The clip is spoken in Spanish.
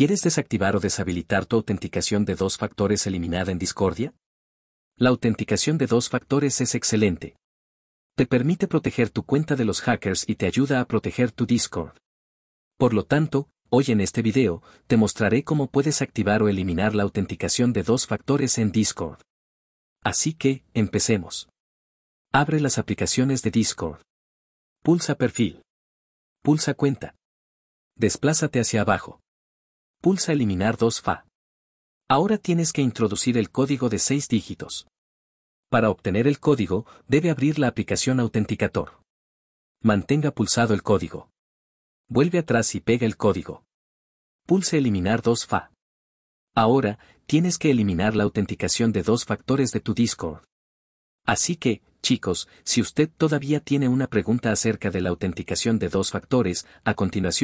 ¿Quieres desactivar o deshabilitar tu autenticación de dos factores eliminada en Discordia? La autenticación de dos factores es excelente. Te permite proteger tu cuenta de los hackers y te ayuda a proteger tu Discord. Por lo tanto, hoy en este video, te mostraré cómo puedes activar o eliminar la autenticación de dos factores en Discord. Así que, empecemos. Abre las aplicaciones de Discord. Pulsa Perfil. Pulsa Cuenta. Desplázate hacia abajo. Pulsa Eliminar 2FA. Ahora tienes que introducir el código de 6 dígitos. Para obtener el código, debe abrir la aplicación Autenticador. Mantenga pulsado el código. Vuelve atrás y pega el código. Pulsa Eliminar 2FA. Ahora, tienes que eliminar la autenticación de dos factores de tu Discord. Así que, chicos, si usted todavía tiene una pregunta acerca de la autenticación de dos factores, a continuación,